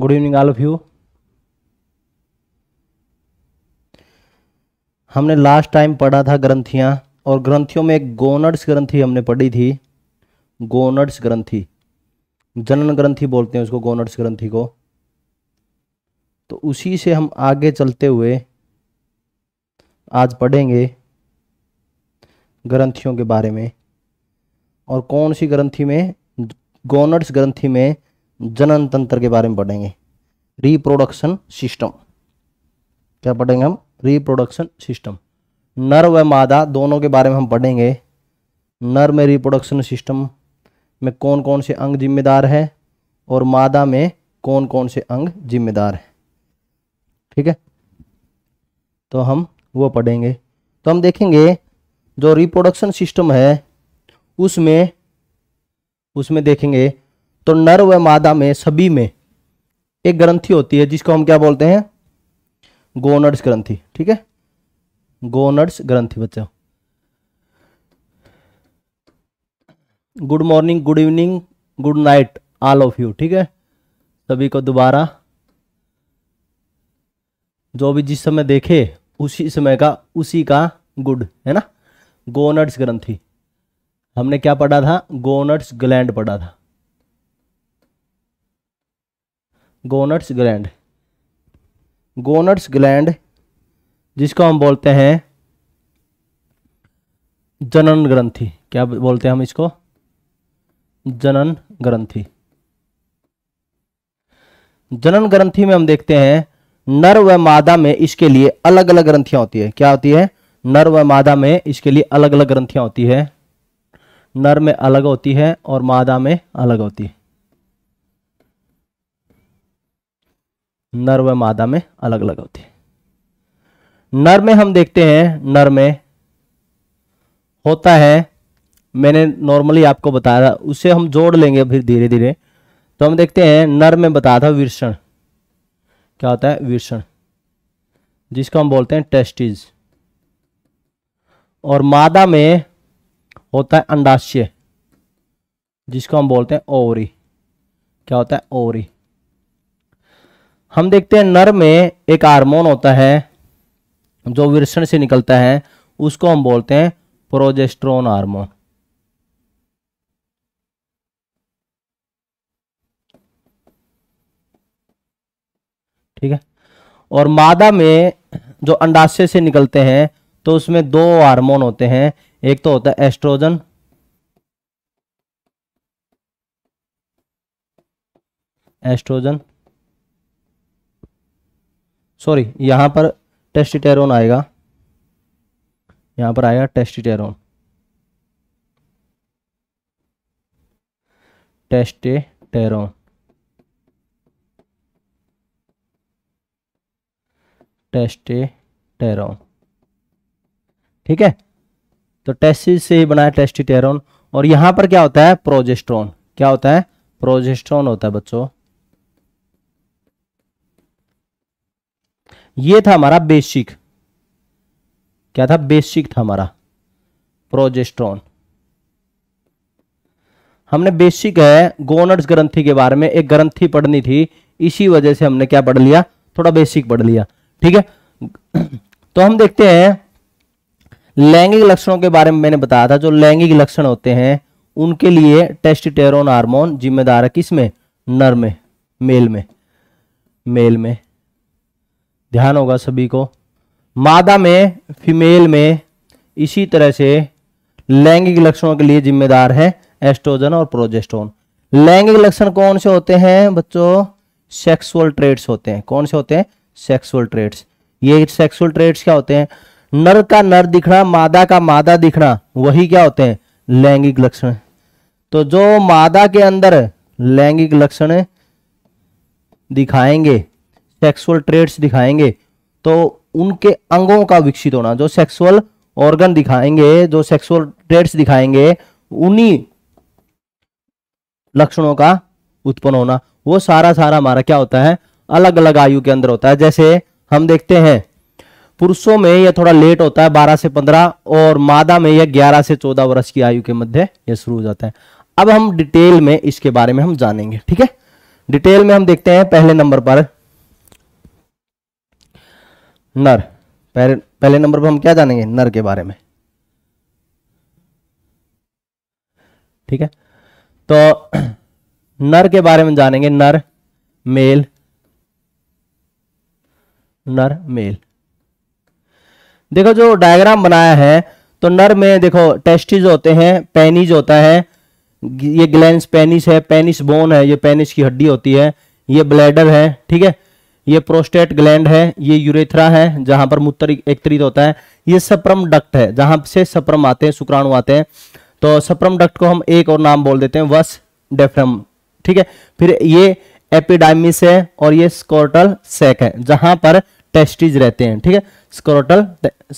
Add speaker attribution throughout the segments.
Speaker 1: good evening all of you हमने last time पढ़ा था ग्रंथियाँ और ग्रंथियों में एक गोनड्स ग्रंथि हमने पढ़ी थी गोनड्स ग्रंथि जनन ग्रंथि बोलते हैं उसको गोनड्स ग्रंथि को तो उसी से हम आगे चलते हुए आज पढ़ेंगे ग्रंथियों के बारे में और कौन सी ग्रंथि में गोनड्स ग्रंथि में जनन तंत्र के बारे में पढ़ेंगे रिप्रोडक्शन सिस्टम क्या पढ़ेंगे हम रिप्रोडक्शन सिस्टम नर व मादा दोनों के बारे में हम पढ़ेंगे नर में रिप्रोडक्शन सिस्टम में कौन कौन से अंग जिम्मेदार है और मादा में कौन कौन से अंग जिम्मेदार है ठीक है तो हम वो पढ़ेंगे तो हम देखेंगे जो रिप्रोडक्शन सिस्टम है उसमें उसमें देखेंगे तो नर व मादा में सभी में एक ग्रंथि होती है जिसको हम क्या बोलते हैं गोनड्स ग्रंथि ठीक है गोनड्स ग्रंथि बच्चा good morning good evening good night all of you ठीक है सभी को दोबारा जो भी जिस समय देखे उसी समय का उसी का गुड है ना गोनट्स ग्रंथि हमने क्या पढ़ा था गोनट्स ग्लैंड पढ़ा था गोनट्स ग्लैंड गोनट्स ग्लैंड जिसको हम बोलते हैं जनन ग्रंथि क्या बोलते हैं हम इसको जनन ग्रंथि जनन ग्रंथि में हम देखते हैं नर व मादा में इसके लिए अलग अलग ग्रंथियां होती है क्या होती है नर व मादा में इसके लिए अलग अलग ग्रंथियां होती है नर में अलग होती है और मादा में अलग होती है नर व मादा में अलग अलग होती है नर में हम देखते हैं नर में होता है मैंने नॉर्मली आपको बताया था उसे हम जोड़ लेंगे फिर धीरे धीरे तो हम देखते हैं नर में बताया था विषण क्या होता है विषण जिसको हम बोलते हैं टेस्टिज और मादा में होता है अंडाशय जिसको हम बोलते हैं ओवरी क्या होता है ओवरी हम देखते हैं नर में एक हार्मोन होता है जो वृषण से निकलता है उसको हम बोलते हैं प्रोजेस्ट्रोन हार्मोन ठीक है और मादा में जो अंडाशय से निकलते हैं तो उसमें दो हार्मोन होते हैं एक तो होता है एस्ट्रोजन एस्ट्रोजन सॉरी यहाँ पर टेस्टिटेरोन आएगा यहाँ पर आएगा टेस्टिटेरोन टेस्टेटेरोन टेस्टेटेरोन ठीक है तो टेस्टिस से ही बना है टेस्टिटेरोन और यहां पर क्या होता है प्रोजेस्ट्रॉन क्या होता है प्रोजेस्ट्रॉन होता है बच्चों ये था हमारा बेसिक क्या था बेसिक था हमारा प्रोजेस्ट्रॉन हमने बेसिक है गोनट्स ग्रंथि के बारे में एक ग्रंथि पढ़नी थी इसी वजह से हमने क्या पढ़ लिया थोड़ा बेसिक पढ़ लिया ठीक है तो हम देखते हैं लैंगिक लक्षणों के बारे में मैंने बताया था जो लैंगिक लक्षण होते हैं उनके लिए टेस्टिटेरोन हार्मोन जिम्मेदार है किसमें नर में मेल में मेल में ध्यान होगा सभी को मादा में फीमेल में इसी तरह से लैंगिक लक्षणों के लिए जिम्मेदार है एस्ट्रोजन और प्रोजेस्टोन लैंगिक लक्षण कौन से होते हैं बच्चों सेक्सुअल ट्रेड्स होते हैं कौन से होते हैं सेक्सुअल ट्रेड्स ये सेक्सुअल ट्रेड्स क्या होते हैं नर का नर दिखना मादा का मादा दिखना वही क्या होते हैं लैंगिक लक्षण तो जो मादा के अंदर लैंगिक लक्षण दिखाएंगे सेक्सुअल ट्रेड्स दिखाएंगे तो उनके अंगों का विकसित होना जो सेक्सुअल ऑर्गन दिखाएंगे जो सेक्सुअल ट्रेड्स दिखाएंगे उन्हीं लक्षणों का उत्पन्न होना वो सारा सारा हमारा क्या होता है अलग अलग आयु के अंदर होता है जैसे हम देखते हैं पुरुषों में यह थोड़ा लेट होता है 12 से 15 और मादा में यह 11 से 14 वर्ष की आयु के मध्य यह शुरू हो जाता है अब हम डिटेल में इसके बारे में हम जानेंगे ठीक है डिटेल में हम देखते हैं पहले नंबर पर नर पहले पहले नंबर पर हम क्या जानेंगे नर के बारे में ठीक है तो नर के बारे में जानेंगे नर मेल नर मेल देखो जो डायग्राम बनाया है तो नर में देखो टेस्टिस होते हैं पेनिज होता है ये ग्लैंड पेनिस है पेनिस बोन है ये पेनिस की हड्डी होती है ये ब्लैडर है ठीक है ये प्रोस्टेट ग्लैंड है ये यूरेथ्रा है जहां पर मूत्र एकत्रित होता है ये सप्रम डक्ट है जहां से सप्रम आते हैं शुक्राणु आते हैं तो सप्रम डक्ट को हम एक और नाम बोल देते हैं वस डेफ्रम ठीक है फिर ये एपिडाइमिस है और ये स्कोरटल सैक है जहां पर टेस्टिज रहते हैं ठीक है स्कोरटल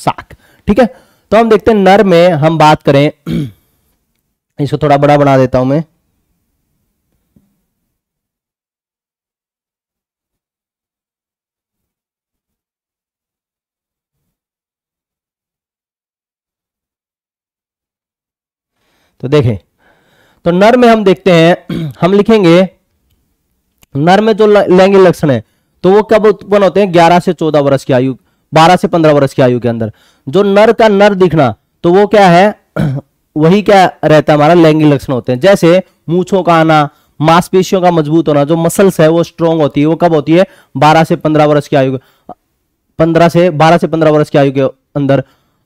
Speaker 1: साक ठीक है तो हम देखते हैं नर में हम बात करें इसको थोड़ा बड़ा बना देता हूं मैं तो देखें तो नर में हम देखते हैं हम लिखेंगे नर में जो लैंगिक लक्षण है तो वो कब उत्पन्न होते हैं ग्यारह से चौदह वर्ष की आयु बारह से पंद्रह वर्ष की आयु के अंदर जो नर का नर दिखना तो वो क्या है वही क्या रहता है हमारा लैंगिक लक्षण होते हैं जैसे मूछों का आना मांसपेशियों का मजबूत होना जो मसल्स है वो स्ट्रांग होती है वो कब होती है बारह से पंद्रह वर्ष की आयु पंद्रह से बारह से पंद्रह वर्ष की आयु के अंदर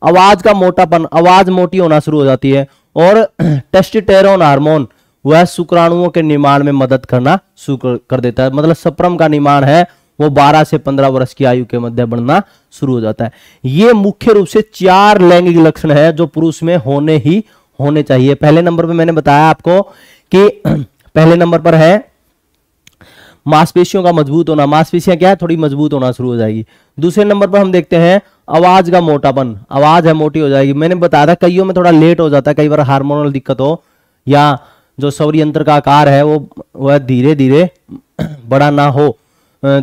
Speaker 1: आवाज का मोटापन आवाज मोटी होना शुरू हो जाती है और टेस्टिटेरोन हार्मोन वह शुक्राणुओं के निर्माण में मदद करना शुरू कर देता है मतलब सप्रम का निर्माण है वो 12 से 15 वर्ष की आयु के मध्य बढ़ना शुरू हो जाता है ये मुख्य रूप से चार लैंगिक लक्षण है जो पुरुष में होने ही होने चाहिए पहले नंबर पर मैंने बताया आपको कि पहले नंबर पर है मांसपेशियों का मजबूत होना मांसपेशियां क्या है थोड़ी मजबूत होना शुरू हो जाएगी दूसरे नंबर पर हम देखते हैं आवाज का मोटापन आवाज है मोटी हो जाएगी मैंने बताया था कईयों में थोड़ा लेट हो जाता है कई बार हार्मोनल दिक्कत हो या जो सौर यंत्र का आकार है वो वह धीरे धीरे बड़ा ना हो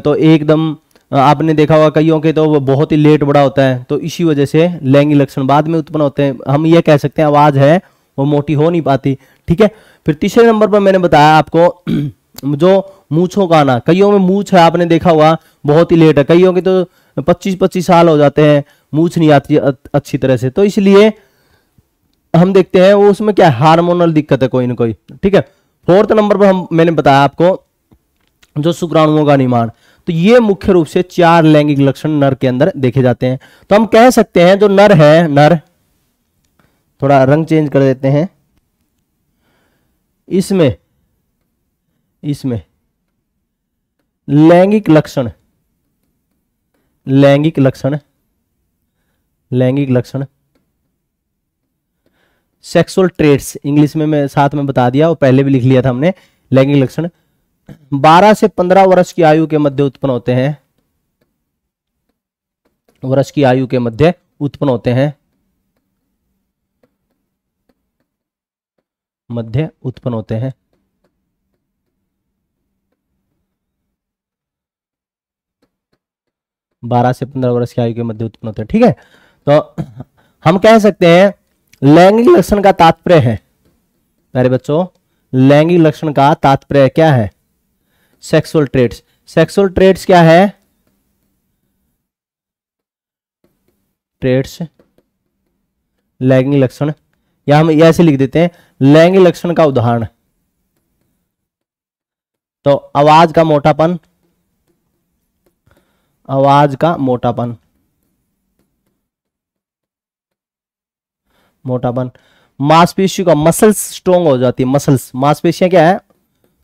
Speaker 1: तो एकदम आपने देखा होगा कईयों के तो वो बहुत ही लेट बड़ा होता है तो इसी वजह से लैंगी लक्षण बाद में उत्पन्न होते हैं हम ये कह सकते हैं आवाज है वो मोटी हो नहीं पाती ठीक है फिर तीसरे नंबर पर मैंने बताया आपको जो मूछों का आना कईयों में मूछ है आपने देखा हुआ बहुत ही लेट है कईयों के तो पच्चीस पच्चीस साल हो जाते हैं मूछ नहीं आती अच्छी तरह से तो इसलिए हम देखते हैं वो उसमें क्या हार्मोनल दिक्कत है कोई ना कोई ठीक है फोर्थ नंबर पर हम मैंने बताया आपको जो शुक्राणुओं का निर्माण तो ये मुख्य रूप से चार लैंगिक लक्षण नर के अंदर देखे जाते हैं तो हम कह सकते हैं जो नर है नर थोड़ा रंग चेंज कर देते हैं इसमें इसमें लैंगिक लक्षण लैंगिक लक्षण लैंगिक लक्षण सेक्सुअल ट्रेड्स इंग्लिश में मैं साथ में बता दिया और पहले भी लिख लिया था हमने लैंगिक लक्षण 12 से 15 वर्ष की आयु के मध्य उत्पन्न होते हैं वर्ष की आयु के मध्य उत्पन्न होते हैं मध्य उत्पन्न होते हैं 12 से 15 वर्ष की आयु के मध्य उत्पन्न होते हैं ठीक है तो हम कह सकते हैं लैंगिक लक्षण का तात्पर्य है प्यारे बच्चों लैंगिक लक्षण का तात्पर्य क्या है सेक्सुअल ट्रेड्स सेक्सुअल ट्रेड्स क्या है ट्रेड्स लैंगिक लक्षण या हम ऐसे लिख देते हैं लैंगिक लक्षण का उदाहरण तो आवाज का मोटापन आवाज का मोटापन मोटापन मांसपेशियों का मसल्स स्ट्रोंग हो जाती है मसल्स मांसपेशियां क्या है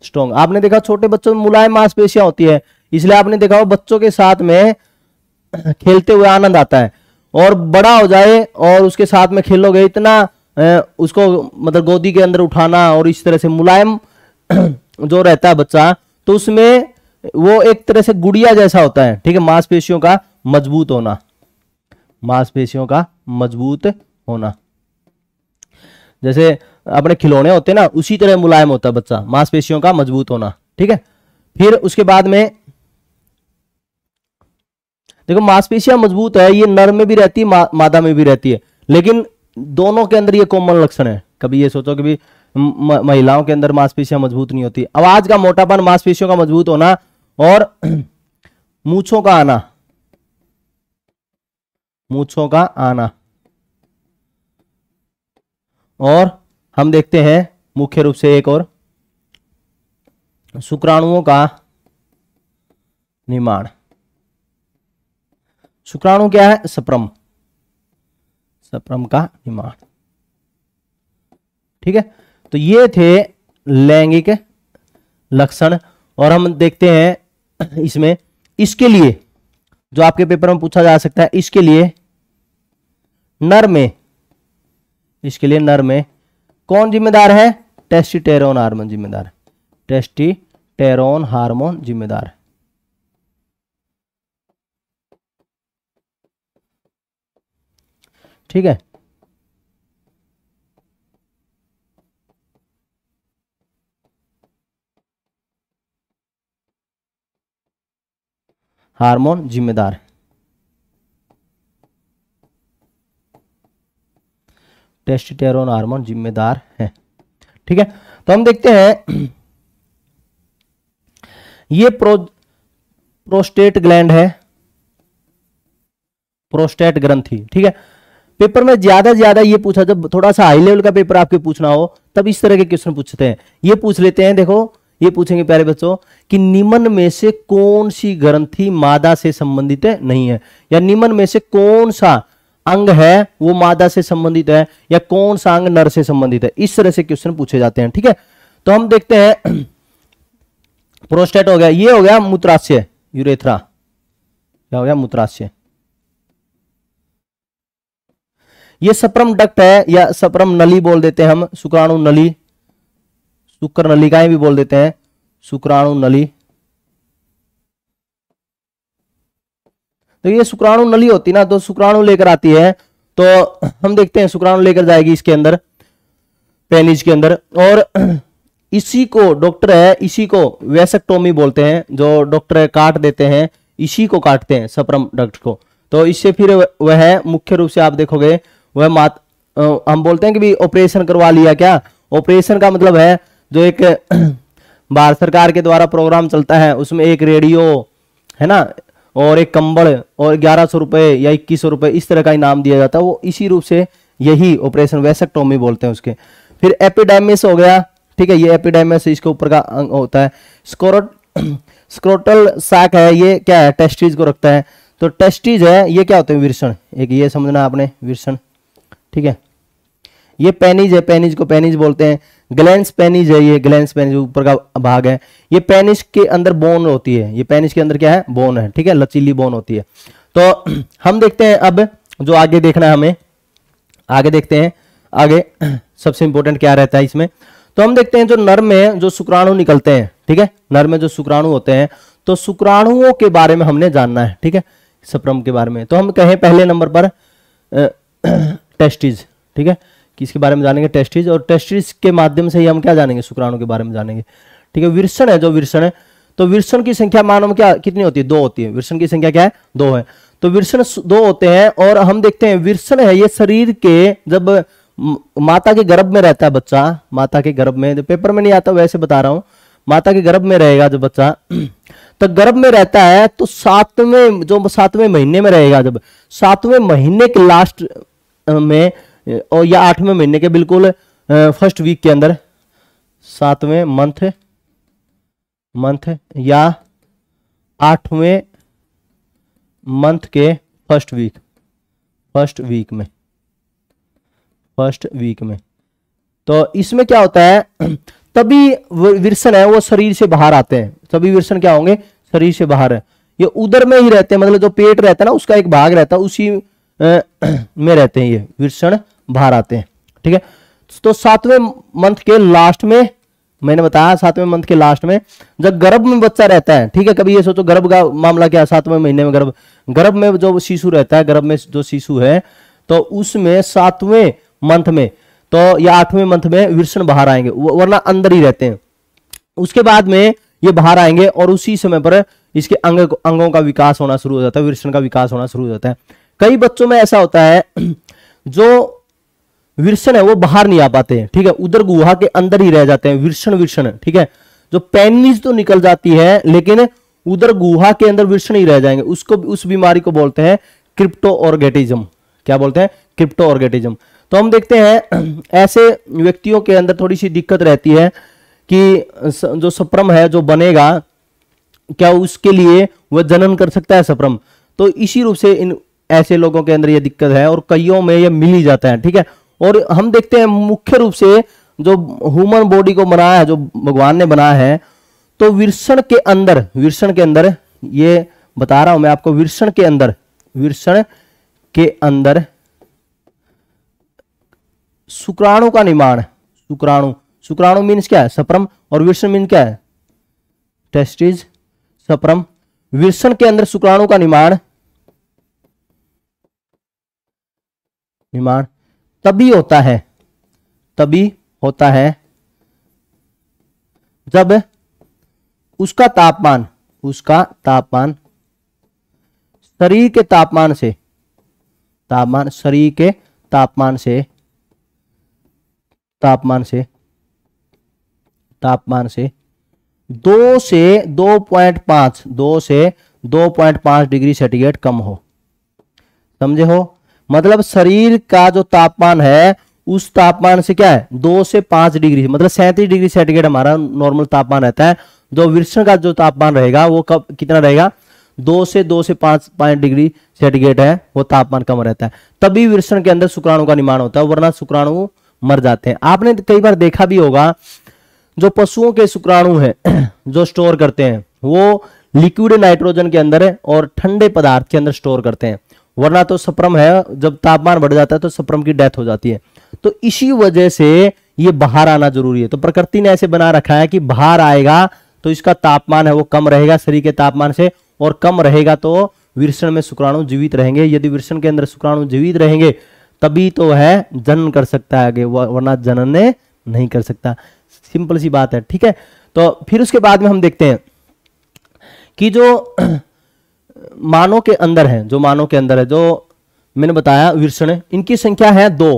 Speaker 1: स्ट्रोंग आपने देखा छोटे बच्चों में मुलायम मांसपेशियां होती है इसलिए आपने देखा हो बच्चों के साथ में खेलते हुए आनंद आता है और बड़ा हो जाए और उसके साथ में खेलोगे इतना उसको मतलब गोदी के अंदर उठाना और इस तरह से मुलायम जो रहता है बच्चा तो उसमें वो एक तरह से गुड़िया जैसा होता है ठीक है मांसपेशियों का मजबूत होना मांसपेशियों का मजबूत होना जैसे अपने खिलौने होते ना उसी तरह मुलायम होता है बच्चा मांसपेशियों का मजबूत होना ठीक है फिर उसके बाद में देखो मांसपेशियां मजबूत है ये नर में भी रहती है मा, मादा में भी रहती है लेकिन दोनों के अंदर ये कॉमन लक्षण है कभी ये सोचो भी महिलाओं के अंदर मांसपेशियां मजबूत नहीं होती आवाज का मोटापन मांसपेशियों का मजबूत होना और मूछों का आना मूछों का आना और हम देखते हैं मुख्य रूप से एक और शुक्राणुओं का निर्माण शुक्राणु क्या है सप्रम सप्रम का निर्माण ठीक है तो ये थे लैंगिक लक्षण और हम देखते हैं इसमें इसके लिए जो आपके पेपर में पूछा जा सकता है इसके लिए नर में इसके लिए नर में कौन जिम्मेदार है टेस्टी टेरोन हार्मोन जिम्मेदार टेस्टी टेरोन हार्मोन जिम्मेदार ठीक है हार्मोन जिम्मेदार है टेस्टोस्टेरोन हार्मोन जिम्मेदार है ठीक है तो हम देखते हैं ये प्रो प्रोस्टेट ग्लैंड है प्रोस्टेट ग्रंथि ठीक है पेपर में ज्यादा ज्यादा ये पूछा जब थोड़ा सा हाई लेवल का पेपर आपके पूछना हो तब इस तरह के क्वेश्चन पूछते हैं ये पूछ लेते हैं देखो ये पूछेंगे प्यारे बच्चों कि निम्न में से कौन सी ग्रंथि मादा से संबंधित है नहीं है या निम्न में से कौन सा अंग है वो मादा से संबंधित है या कौन सा अंग नर से संबंधित है इस तरह से क्वेश्चन पूछे जाते हैं ठीक है तो हम देखते हैं प्रोस्टेट हो गया ये हो गया मूत्राशय यूरेथ्रा क्या हो गया मूत्राशय ये सप्रम डक्ट है या सप्रम नली बोल देते हैं हम शुक्राणु नली शुक्र नलिकाएं भी बोल देते हैं शुक्राणु नली तो ये शुक्राणु नली होती ना तो शुक्राणु लेकर आती है तो हम देखते हैं शुक्राणु लेकर जाएगी इसके अंदर पेनिज के अंदर और इसी को डॉक्टर है इसी को वैसेक्टोमी बोलते हैं जो डॉक्टर काट देते हैं इसी को काटते हैं सप्रम डॉक्टर को तो इससे फिर वह मुख्य रूप से आप देखोगे वह मात हम बोलते हैं कि भी ऑपरेशन करवा लिया क्या ऑपरेशन का मतलब है जो एक भारत सरकार के द्वारा प्रोग्राम चलता है उसमें एक रेडियो है ना और एक कंबड़ और ग्यारह सौ रुपये या इक्कीस सौ रुपये इस तरह का इनाम दिया जाता है वो इसी रूप से यही ऑपरेशन वैसक टोमी बोलते हैं उसके फिर एपिडेमिस हो गया ठीक है ये एपिडेमिस इसके ऊपर का अंग होता है स्क्रोट स्क्रोटल सैक है ये क्या है टेस्टीज को रखता है तो टेस्टीज है ये क्या होते हैं विरसण एक ये समझना आपने विरसण ठीक है ये पेनिज है पेनिज को पेनिज बोलते हैं ग्लैंड पेनिज है ये ग्लैंस पेनिज ऊपर का भाग है ये पेनिस के अंदर बोन होती है ये पेनिस के अंदर क्या है बोन है ठीक है लचीली बोन होती है तो हम देखते हैं अब जो आगे देखना है हमें आगे देखते हैं आगे सबसे इंपॉर्टेंट क्या रहता है इसमें तो हम देखते हैं जो नर में जो शुक्राणु निकलते हैं ठीक है नर में जो शुक्राणु होते हैं तो शुक्राणुओं के बारे में हमने जानना है ठीक है सप्रम के बारे में तो हम कहें पहले नंबर पर टेस्टिज ठीक है किसके बारे में जानेंगे टेस्टिस और टेस्टिस के माध्यम से ही हम क्या जानेंगे शुक्राणु के बारे में जानेंगे ठीक है विरसन है जो विरसन है तो विरसन की संख्या मानव में क्या कितनी होती है दो होती है विरसन की संख्या क्या है दो है तो विरसन दो होते हैं और हम देखते हैं विरसन है ये शरीर के जब माता के गर्भ में रहता है बच्चा माता के गर्भ में पेपर में नहीं आता वैसे बता रहा हूं माता के गर्भ में रहेगा जब बच्चा तो गर्भ में रहता है तो सातवें जो सातवें महीने में रहेगा जब सातवें महीने के लास्ट में और या आठवें महीने के बिल्कुल फर्स्ट वीक के अंदर सातवें मंथ मंथ या आठवें मंथ के फर्स्ट वीक फर्स्ट वीक में फर्स्ट वीक में तो इसमें क्या होता है तभी विरसन है वो शरीर से बाहर आते हैं तभी विरसन क्या होंगे शरीर से बाहर है ये उधर में ही रहते हैं मतलब जो पेट रहता है ना उसका एक भाग रहता है उसी में रहते हैं ये विरसण बाहर आते हैं ठीक है तो सातवें मंथ के लास्ट में मैंने बताया सातवें मंथ के लास्ट में जब गर्भ में बच्चा रहता है ठीक है कभी ये सोचो गर्भ का मामला क्या सातवें महीने में गर्भ गर्भ में जो शिशु रहता है गर्भ में जो शिशु है तो उसमें सातवें मंथ में तो या आठवें मंथ में विषण बाहर आएंगे वरना अंदर ही रहते हैं उसके बाद में ये बाहर आएंगे और उसी समय पर इसके अंग अंगों का विकास होना शुरू हो जाता है विषण का विकास होना शुरू हो जाता है कई बच्चों में ऐसा होता है जो विरसन है वो बाहर नहीं आ पाते हैं ठीक है उधर गुहा के अंदर ही रह जाते हैं विरसन विरसन ठीक है जो पैनिज तो निकल जाती है लेकिन उधर गुहा के अंदर विरसन ही रह जाएंगे उसको उस बीमारी को बोलते हैं क्रिप्टो ऑर्गेटिज्म क्या बोलते हैं क्रिप्टो ऑर्गेटिज्म तो हम देखते हैं ऐसे व्यक्तियों के अंदर थोड़ी सी दिक्कत रहती है कि जो सप्रम है जो बनेगा क्या उसके लिए वह जनन कर सकता है सप्रम तो इसी रूप से इन ऐसे लोगों के अंदर यह दिक्कत है और कईयों में यह मिल ही जाता है ठीक है और हम देखते हैं मुख्य रूप से जो ह्यूमन बॉडी को बनाया है जो भगवान ने बनाया है तो विरसण के अंदर विरसण के अंदर ये बता रहा हूं मैं आपको विरसण के अंदर विरसण के अंदर शुक्राणु का निर्माण शुक्राणु शुक्राणु मीन्स क्या है सप्रम और विरसण मीन क्या है टेस्टिज सप्रम विरसण के अंदर शुक्राणु का निर्माण निर्माण तभी होता है तभी होता है जब उसका तापमान उसका तापमान शरीर के तापमान से तापमान शरीर के तापमान से तापमान से तापमान से दो से दो पॉइंट पांच दो से दो पॉइंट पांच डिग्री सेंटीग्रेड कम हो समझे हो मतलब शरीर का जो तापमान है उस तापमान से क्या है दो से पांच डिग्री मतलब सैंतीस डिग्री सेंटीग्रेड हमारा नॉर्मल तापमान रहता है जो विषण का जो तापमान रहेगा वो कब कितना रहेगा दो से दो से पांच पांच डिग्री सेंटीग्रेड है वो तापमान कम रहता है तभी वृक्षण के अंदर शुक्राणु का निर्माण होता है वरना शुक्राणु मर जाते हैं आपने कई बार देखा भी होगा जो पशुओं के शुक्राणु है जो स्टोर करते हैं वो लिक्विड नाइट्रोजन के अंदर और ठंडे पदार्थ के अंदर स्टोर करते हैं वरना तो सप्रम है जब तापमान बढ़ जाता है तो सप्रम की डेथ हो जाती है तो इसी वजह से ये बाहर आना जरूरी है तो प्रकृति ने ऐसे बना रखा है कि बाहर आएगा तो इसका तापमान है वो कम रहेगा शरीर के तापमान से और कम रहेगा तो विरसण में शुक्राणु जीवित रहेंगे यदि विरसण के अंदर शुक्राणु जीवित रहेंगे तभी तो है जनन कर सकता है आगे वरना जनन नहीं कर सकता सिंपल सी बात है ठीक है तो फिर उसके बाद में हम देखते हैं कि जो मानव के अंदर है जो मानव के अंदर है जो मैंने बताया विषण इनकी संख्या है दो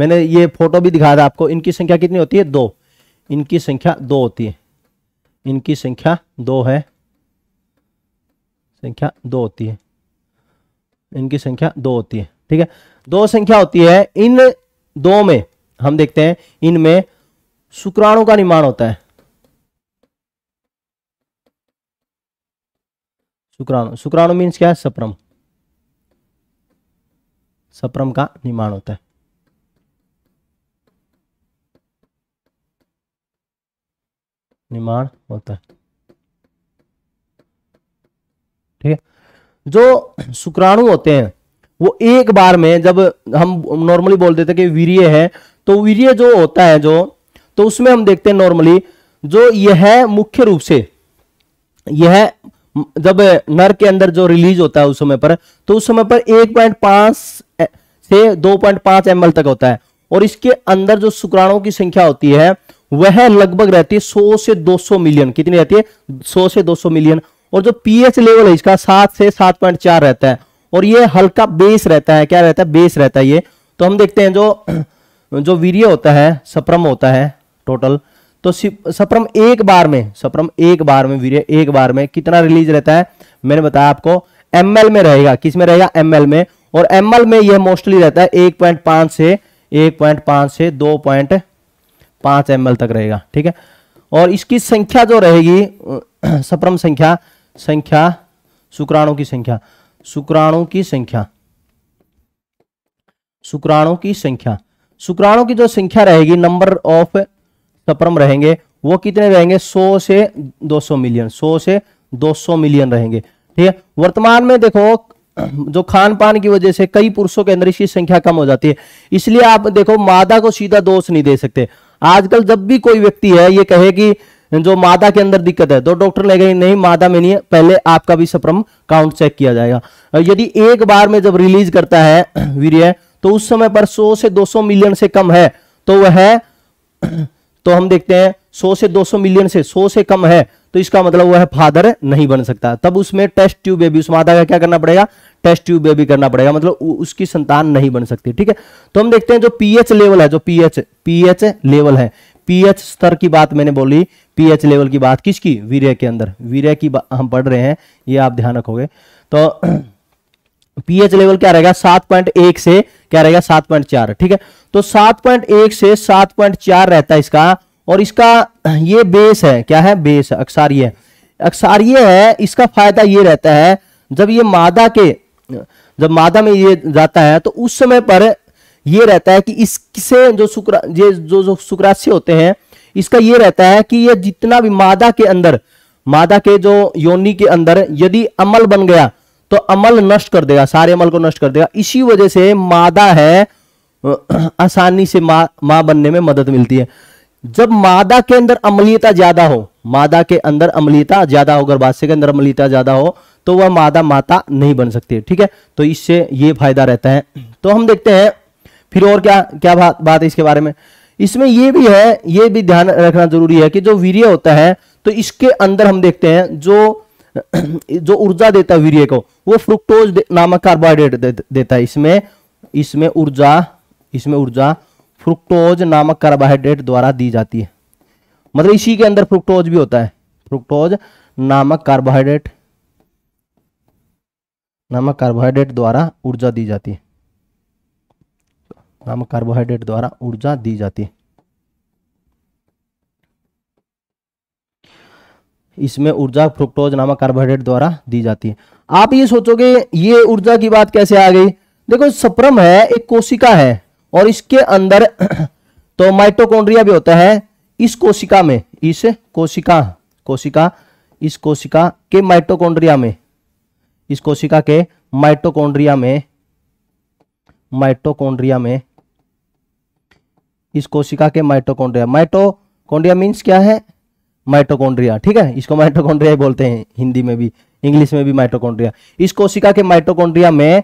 Speaker 1: मैंने ये फोटो भी दिखाया था आपको इनकी संख्या कितनी होती है दो इनकी संख्या दो होती है इनकी संख्या दो है संख्या दो होती है इनकी संख्या दो होती है ठीक है दो संख्या होती है इन दो में हम देखते हैं इनमें शुक्राणु का निर्माण होता है शुक्राणु शुक्राणु मीन्स क्या है सप्रम सप्रम का निर्माण होता है निर्माण होता है ठीक है जो शुक्राणु होते हैं वो एक बार में जब हम नॉर्मली बोल देते कि वीर्य है तो वीर्य जो होता है जो तो उसमें हम देखते हैं नॉर्मली जो यह मुख्य रूप से यह जब नर के अंदर जो रिलीज होता है उस समय पर तो उस समय पर एक पॉइंट पांच से दो पॉइंट पांच एम तक होता है और इसके अंदर जो शुक्राणों की संख्या होती है वह लगभग रहती है 100 से 200 मिलियन कितनी रहती है 100 से 200 मिलियन और जो पीएच लेवल है इसका सात से सात पॉइंट चार रहता है और यह हल्का बेस रहता है क्या रहता है बेस रहता है ये तो हम देखते हैं जो जो वीर्य होता है सप्रम होता है टोटल तो सप्रम एक बार में सप्रम एक बार में वीर एक बार में कितना रिलीज रहता है मैंने बताया आपको एम में रहेगा किस में रहेगा एम में और एम में यह मोस्टली रहता है एक पॉइंट पांच से एक पॉइंट पांच से दो पॉइंट पांच एम तक रहेगा ठीक है और इसकी संख्या जो रहेगी सप्रम संख्या संख्या शुक्राणु की संख्या शुक्राणु की संख्या शुक्राणु की संख्या शुक्राणु की जो संख्या रहेगी नंबर ऑफ सपरम रहेंगे वो कितने रहेंगे 100 से 200 मिलियन 100 से 200 मिलियन रहेंगे ठीक है वर्तमान में देखो जो खान पान की वजह से कई पुरुषों के अंदर इसकी संख्या कम हो जाती है इसलिए आप देखो मादा को सीधा दोष नहीं दे सकते आजकल जब भी कोई व्यक्ति है ये कहे कि जो मादा के अंदर दिक्कत है तो डॉक्टर ले गए नहीं मादा में नहीं है पहले आपका भी सप्रम काउंट चेक किया जाएगा यदि एक बार में जब रिलीज करता है वीर्य तो उस समय पर 100 से 200 मिलियन से कम है तो वह तो हम देखते हैं 100 से 200 मिलियन से 100 से कम है तो इसका मतलब वह फादर नहीं बन सकता तब उसमें टेस्ट ट्यूब बेबी उस माता का क्या करना पड़ेगा टेस्ट ट्यूब बेबी करना पड़ेगा मतलब उसकी संतान नहीं बन सकती ठीक है तो हम देखते हैं जो पीएच लेवल है जो पीएच पीएच लेवल है पीएच स्तर की बात मैंने बोली पीएच लेवल की बात किसकी वीरय के अंदर वीरय की हम पढ़ रहे हैं ये आप ध्यान रखोगे तो पीएच लेवल क्या रहेगा सात पॉइंट एक से क्या रहेगा सात पॉइंट चार ठीक है तो सात पॉइंट एक से सात पॉइंट चार रहता है इसका और इसका ये बेस है क्या है बेस ये अक्सार्य ये है इसका फायदा ये रहता है जब ये मादा के जब मादा में ये जाता है तो उस समय पर ये रहता है कि इससे जो शुक्र ये जो जो शुक्राश्य होते हैं इसका ये रहता है कि ये जितना भी मादा के अंदर मादा के जो योनि के अंदर यदि अमल बन गया तो अमल नष्ट कर देगा सारे अमल को नष्ट कर देगा इसी वजह से मादा है आसानी से मां मा बनने में मदद मिलती है जब मादा के अंदर अमलीयता ज्यादा हो मादा के अंदर अमलीयता ज्यादा हो गर्भाशय के अंदर अमलीयता ज्यादा हो तो वह मादा माता नहीं बन सकती है ठीक है तो इससे ये फायदा रहता है तो हम देखते हैं फिर और क्या क्या बात बात है इसके बारे में इसमें ये भी है ये भी ध्यान रखना जरूरी है कि जो वीर्य होता है तो इसके अंदर हम देखते हैं जो जो ऊर्जा देता है वीर्य को वो फ्रुक्टोज नामक कार्बोहाइड्रेट दे, देता है इसमें इसमें ऊर्जा इसमें ऊर्जा फ्रुक्टोज नामक कार्बोहाइड्रेट द्वारा दी जाती है मतलब इसी के अंदर फ्रुक्टोज भी होता है फ्रुक्टोज नामक कार्बोहाइड्रेट नामक कार्बोहाइड्रेट द्वारा ऊर्जा दी जाती है नामक कार्बोहाइड्रेट द्वारा ऊर्जा दी जाती है इसमें ऊर्जा फ्रुक्टोज नामक कार्बोहाइड्रेट द्वारा दी जाती है आप ये सोचोगे ये ऊर्जा की बात कैसे आ गई देखो सप्रम है एक कोशिका है और इसके अंदर तो माइटोकॉन्ड्रिया भी होता है इस कोशिका में इस कोशिका कोशिका इस कोशिका के माइटोकॉन्ड्रिया में इस कोशिका के माइटोकॉन्ड्रिया में माइटोकॉन्ड्रिया में इस कोशिका के माइटोकॉन्ड्रिया माइटोकॉन्ड्रिया मींस क्या है माइटोकॉन्ड्रिया ठीक है इसको माइटोकॉन्ड्रिया बोलते हैं हिंदी में भी इंग्लिश में भी माइटोकॉन्ड्रिया इस कोशिका के माइटोकॉन्ड्रिया में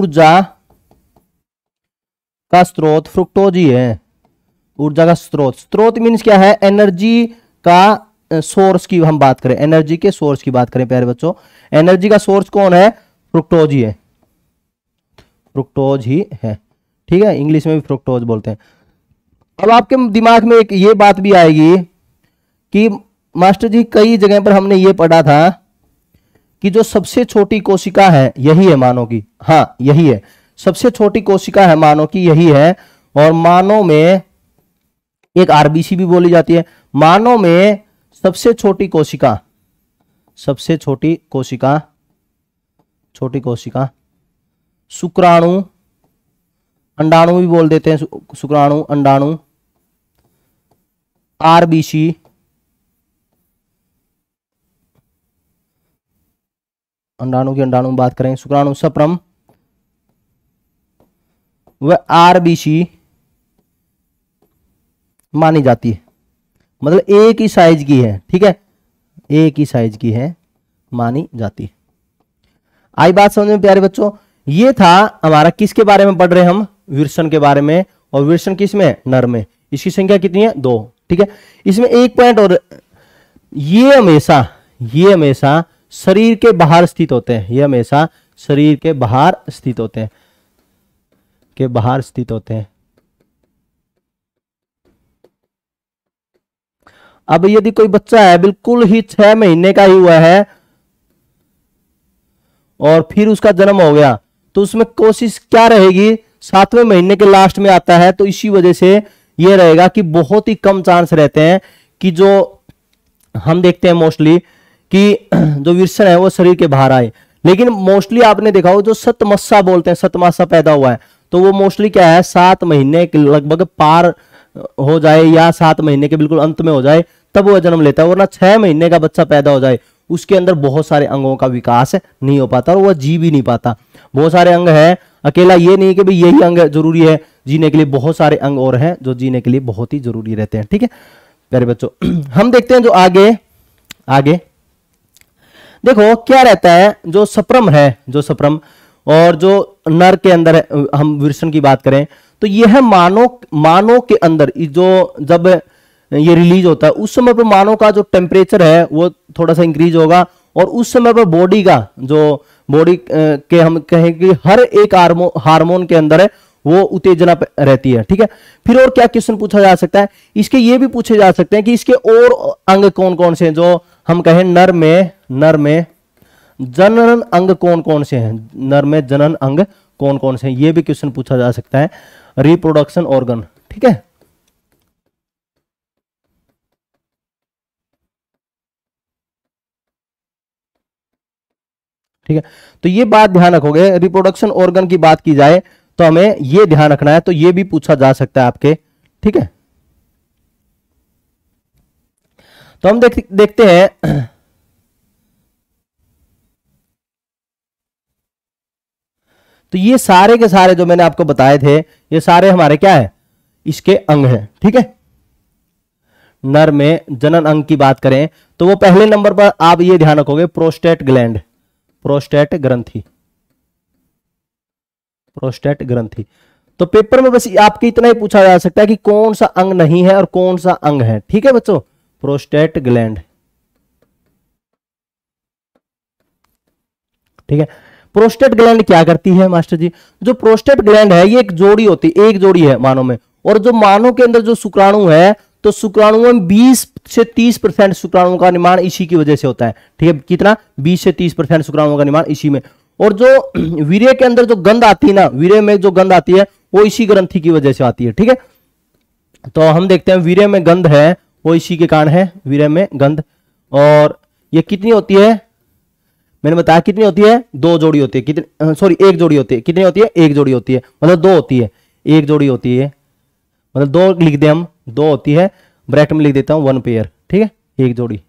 Speaker 1: ऊर्जा का स्रोत फ्रुक्टोज ही है ऊर्जा का स्रोत स्रोत मीन्स क्या है एनर्जी का सोर्स की हम बात करें एनर्जी के सोर्स की बात करें प्यारे बच्चों एनर्जी का सोर्स कौन है फ्रुक्टोज ही है फ्रुक्टोज ही है ठीक है इंग्लिश में भी फ्रुक्टोज बोलते हैं अब आपके दिमाग में एक ये बात भी आएगी कि मास्टर जी कई जगह पर हमने ये पढ़ा था कि जो सबसे छोटी कोशिका है यही है मानव की हाँ यही है सबसे छोटी कोशिका है मानव की यही है और मानव में एक आरबीसी भी बोली जाती है मानव में सबसे छोटी कोशिका सबसे छोटी कोशिका छोटी कोशिका शुक्राणु अंडाणु भी बोल देते हैं शुक्राणु अंडाणु आरबीसी अंडाणु की अंडाणु में बात करें शुक्राणु सप्रम वह आरबीसी मानी जाती है मतलब एक ही साइज की है ठीक है एक ही साइज की है मानी जाती है आई बात समझ में प्यारे बच्चों ये था हमारा किसके बारे में पढ़ रहे हम विरसन के बारे में और विरसन किस में नर में इसकी संख्या कितनी है दो ठीक है इसमें एक पॉइंट और ये हमेशा ये हमेशा शरीर के बाहर स्थित होते हैं ये हमेशा शरीर के बाहर स्थित होते हैं के बाहर स्थित होते हैं अब यदि कोई बच्चा है बिल्कुल ही छह महीने का ही हुआ है और फिर उसका जन्म हो गया तो उसमें कोशिश क्या रहेगी सातवें महीने के लास्ट में आता है तो इसी वजह से यह रहेगा कि बहुत ही कम चांस रहते हैं कि जो हम देखते हैं मोस्टली कि जो विरसन है वो शरीर के बाहर आए लेकिन मोस्टली आपने देखा हो जो सतमस्सा बोलते हैं सतमासा पैदा हुआ है तो वो मोस्टली क्या है सात महीने के लगभग पार हो जाए या सात महीने के बिल्कुल अंत में हो जाए तब वो जन्म लेता है वरना छह महीने का बच्चा पैदा हो जाए उसके अंदर बहुत सारे अंगों का विकास नहीं हो पाता और वह जी भी नहीं पाता बहुत सारे अंग है अकेला ये नहीं कि भाई यही अंग जरूरी है जीने के लिए बहुत सारे अंग और हैं जो जीने के लिए बहुत ही जरूरी रहते हैं ठीक है प्यारे बच्चों हम देखते हैं जो आगे आगे देखो क्या रहता है जो सप्रम है जो सप्रम और जो नर के अंदर हम विरसन की बात करें तो यह मानव मानव के अंदर जो जब ये रिलीज होता है उस समय पर मानव का जो टेम्परेचर है वो थोड़ा सा इंक्रीज होगा और उस समय पर बॉडी का जो बॉडी के हम कहें कि हर एक हार्मो हार्मोन के अंदर है वो उत्तेजना रहती है ठीक है फिर और क्या क्वेश्चन पूछा जा सकता है इसके ये भी पूछे जा सकते हैं कि इसके और अंग कौन कौन से हैं जो हम कहें नर में नर में जनन अंग कौन कौन से हैं नर में जनन अंग कौन कौन से हैं ये भी क्वेश्चन पूछा जा सकता है रिप्रोडक्शन ऑर्गन ठीक है ठीक है तो ये बात ध्यान रखोगे रिप्रोडक्शन ऑर्गन की बात की जाए तो हमें ये ध्यान रखना है तो ये भी पूछा जा सकता है आपके ठीक है तो हम देख, देखते हैं तो ये सारे के सारे जो मैंने आपको बताए थे ये सारे हमारे क्या है इसके अंग हैं ठीक है नर में जनन अंग की बात करें तो वो पहले नंबर पर आप ये ध्यान रखोगे प्रोस्टेट ग्लैंड प्रोस्टेट ग्रंथि प्रोस्टेट ग्रंथि तो पेपर में बस आपके इतना ही पूछा जा सकता है कि कौन सा अंग नहीं है और कौन सा अंग है ठीक है बच्चों प्रोस्टेट ग्लैंड ठीक है प्रोस्टेट ग्लैंड क्या करती है मास्टर जी जो प्रोस्टेट ग्लैंड है ये एक जोड़ी होती है एक जोड़ी है मानो में और जो मानो के अंदर जो शुक्राणु है तो शुक्राणु में 20 से 30 परसेंट शुक्राणुओं का निर्माण इसी की वजह से होता है ठीक है कितना 20 से 30 परसेंट शुक्राणुओं का निर्माण इसी में और जो वीर्य के अंदर जो गंध आती है ना वीर्य में जो गंध आती है वो इसी ग्रंथि की वजह से आती है ठीक है तो हम देखते हैं वीर्य में गंध है वो इसी के कारण है वीर्य में गंध और यह कितनी होती है मैंने बताया कितनी होती है दो जोड़ी होती है कितनी सॉरी एक जोड़ी होती है कितनी होती है एक जोड़ी होती है मतलब दो होती है एक जोड़ी होती है मतलब दो लिख दे हम दो होती है ब्रैकेट में लिख देता हूँ वन पेयर ठीक है एक जोड़ी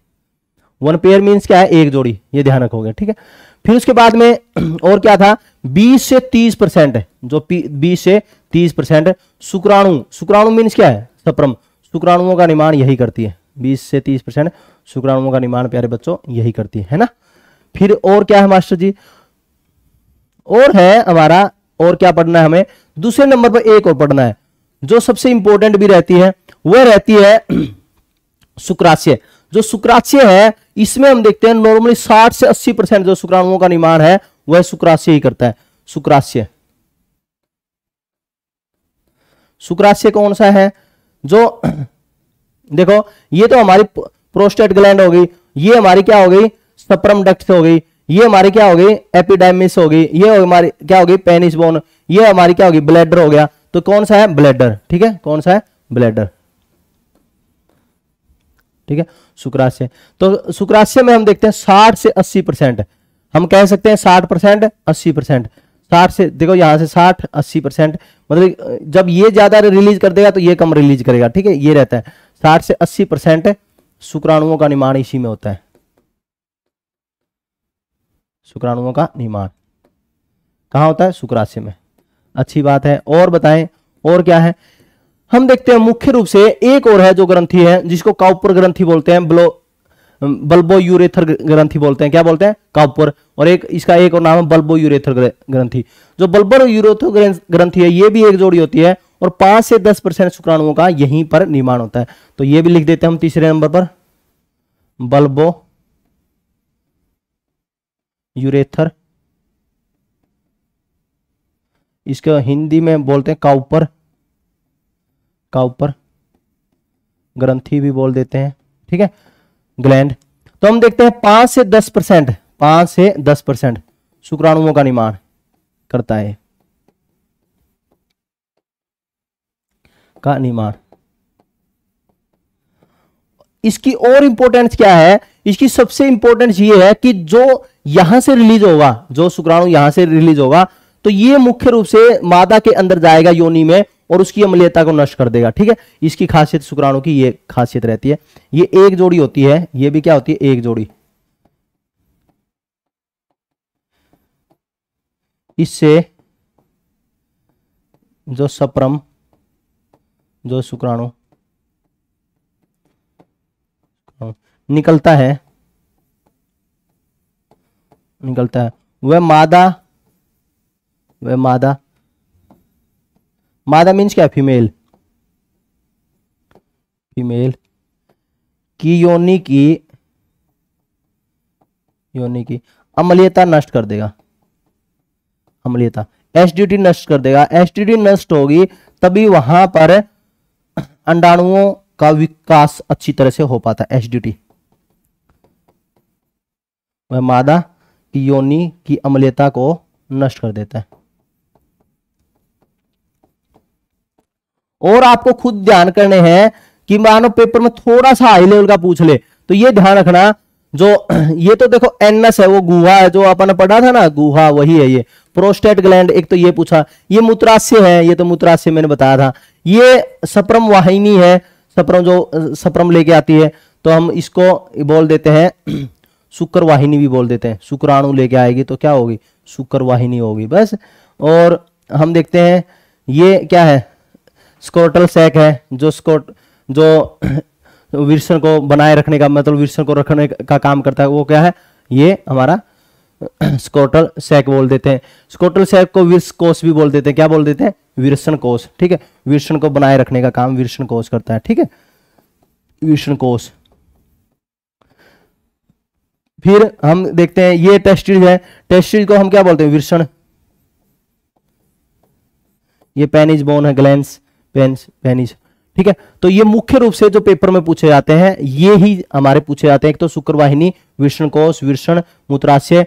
Speaker 1: वन पेयर मीन्स क्या है एक जोड़ी ये ध्यान रखोगे ठीक है फिर उसके बाद में और क्या था 20 से 30 परसेंट जो 20 से 30 परसेंट शुक्राणु शुक्राणु मीन्स क्या है सप्रम शुक्राणुओं का निर्माण यही करती है 20 से 30 परसेंट शुक्राणुओं का निर्माण प्यारे बच्चों यही करती है, है ना फिर और क्या है मास्टर जी और है हमारा और क्या पढ़ना है हमें दूसरे नंबर पर एक और पढ़ना है जो सबसे इंपॉर्टेंट भी रहती है वह रहती है शुक्राशय जो शुक्राशय है इसमें हम देखते हैं नॉर्मली 60 से 80 परसेंट जो शुक्राणुओं का निर्माण है वह शुक्राशय ही करता है शुक्राशय शुक्राशय कौन सा है जो देखो ये तो हमारी प्रोस्टेट ग्लैंड हो गई ये हमारी क्या हो गई सप्रम डक्ट हो गई ये हमारी क्या हो गई एपिडेमिस होगी ये हमारी क्या होगी पेनिस बोन ये हमारी क्या होगी ब्लैडर हो गया तो कौन सा है ब्लैडर ठीक है कौन सा है ब्लैडर ठीक है शुक्राशय तो शुक्राशय में हम देखते हैं साठ से अस्सी परसेंट हम कह सकते हैं साठ परसेंट अस्सी परसेंट साठ से देखो यहां से साठ अस्सी परसेंट मतलब जब ये ज्यादा रिलीज कर देगा तो ये कम रिलीज करेगा ठीक है ये रहता है साठ से अस्सी परसेंट शुक्राणुओं का निर्माण इसी में होता है शुक्राणुओं का निर्माण कहा होता है शुक्राशय में अच्छी बात है और बताएं और क्या है हम देखते हैं मुख्य रूप से एक और है जो ग्रंथि है जिसको काउपर ग्रंथि बोलते हैं ब्लो बल्बो यूरेथर ग्रंथि बोलते हैं क्या बोलते हैं काउपर और एक इसका एक और नाम है बल्बो यूरेथर ग्रंथि जो बल्बर यूरेथर ग्रंथी है ये भी एक जोड़ी होती है और पांच से दस परसेंट शुक्राणुओं का यहीं पर निर्माण होता है तो ये भी लिख देते हैं हम तीसरे नंबर पर बल्बो यूरेथर इसको हिंदी में बोलते हैं काउपर काउपर ग्रंथि भी बोल देते हैं ठीक है ग्लैंड तो हम देखते हैं पांच से दस परसेंट पांच से दस परसेंट शुक्राणुओं का निर्माण करता है का निर्माण इसकी और इंपॉर्टेंस क्या है इसकी सबसे इंपोर्टेंस ये है कि जो यहां से रिलीज होगा जो शुक्राणु यहां से रिलीज होगा तो ये मुख्य रूप से मादा के अंदर जाएगा योनि में और उसकी अम्लीयता को नष्ट कर देगा ठीक है इसकी खासियत शुक्राणु की ये खासियत रहती है ये एक जोड़ी होती है ये भी क्या होती है एक जोड़ी इससे जो सप्रम जो शुक्राणु निकलता है निकलता है वह मादा वह मादा मादा मीन्स क्या फीमेल फीमेल की योनि की योनि की अमलियता नष्ट कर देगा अमलियता एसडीटी नष्ट कर देगा एसडीटी नष्ट होगी तभी वहां पर अंडाणुओं का विकास अच्छी तरह से हो पाता है एसडीटी वह मादा योनि की अम्लता को नष्ट कर देता है और आपको खुद ध्यान करने हैं कि मानो पेपर में थोड़ा सा हाई लेवल का पूछ ले तो ये ध्यान रखना जो ये तो देखो एनएस है वो गुहा है जो अपन पढ़ा था ना गुहा वही है ये प्रोस्टेट ग्लैंड एक तो ये पूछा ये मूत्राशय है ये तो मूत्राशय मैंने बताया था ये सप्रम वाहिनी है सप्रम जो सप्रम लेके आती है तो हम इसको बोल देते हैं शुक्रवाहिनी भी बोल देते हैं शुक्राणु लेके आएगी तो क्या होगी शुक्रवाहिनी होगी बस और हम देखते हैं ये क्या है स्कोटल सैक है जो स्कोट जो विरसन को बनाए रखने का मतलब विरसन को रखने का, का काम करता है वो क्या है ये हमारा स्कोटल सैक बोल देते हैं स्कोटल सैक को विरस कोष भी बोल देते हैं क्या बोल देते हैं विरसन कोष ठीक है विरसन को बनाए रखने का काम विरसन कोष करता है ठीक है विरसन कोष फिर हम देखते हैं ये टेस्टिज है टेस्टिज को हम क्या बोलते हैं विषण ये पेनिज बोन है ग्लैंस पेनिस पेनिज ठीक है तो ये मुख्य रूप से जो पेपर में पूछे जाते हैं ये ही हमारे पूछे जाते हैं एक तो शुक्रवाहिनी विषण कोष विषण मूत्राशय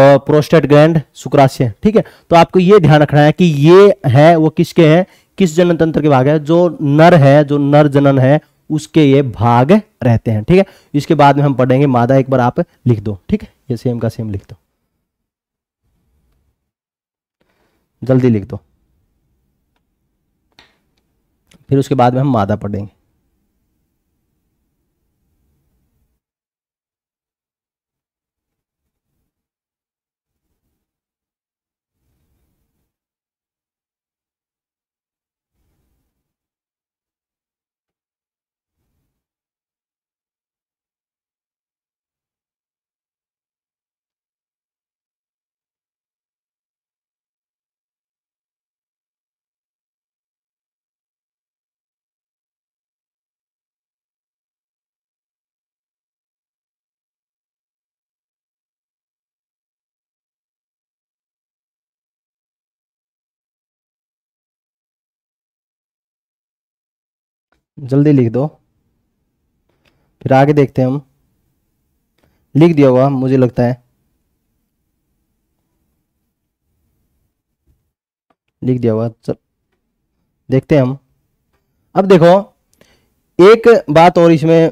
Speaker 1: और प्रोस्टेट ग्रैंड शुक्राशय ठीक है तो आपको ये ध्यान रखना है कि ये है वो किसके हैं किस जनन तंत्र के भाग है जो नर है जो नर जनन है उसके ये भाग रहते हैं ठीक है इसके बाद में हम पढ़ेंगे मादा एक बार आप लिख दो ठीक है ये सेम का सेम लिख दो जल्दी लिख दो फिर उसके बाद में हम मादा पढ़ेंगे जल्दी लिख दो फिर आगे देखते हैं हम लिख दिया हुआ मुझे लगता है लिख दिया हुआ चल देखते हैं हम अब देखो एक बात और इसमें